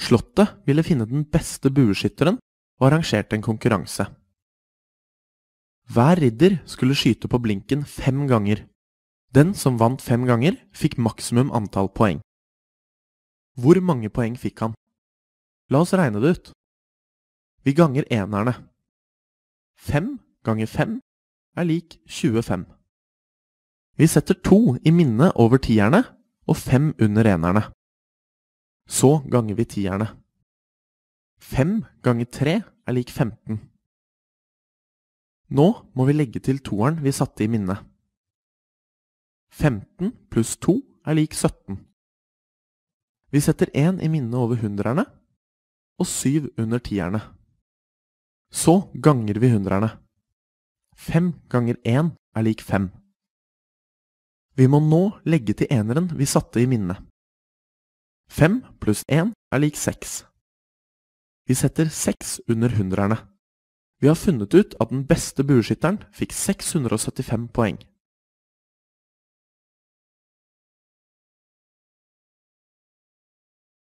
Slottet ville finne den beste bueskytteren og arrangerte en konkurranse. Hver ridder skulle skyte på blinken fem ganger. Den som vant fem ganger, fikk maksimum antall poeng. Hvor mange poeng fikk han? La oss regne det ut. Vi ganger enerne. Fem ganger fem er lik 25. Vi setter to i minnet over tierne og fem under enerne. Så ganger vi tierne. 5 ganger 3 er lik 15. Nå må vi legge til toeren vi satte i minnet. 15 pluss 2 er lik 17. Vi setter 1 i minnet over hundrerne, og 7 under tierne. Så ganger vi hundrerne. 5 ganger 1 er lik 5. Vi må nå legge til eneren vi satte i minnet. Fem pluss én er lik seks. Vi setter seks under hundrerne. Vi har funnet ut at den beste bueskytteren fikk 675 poeng.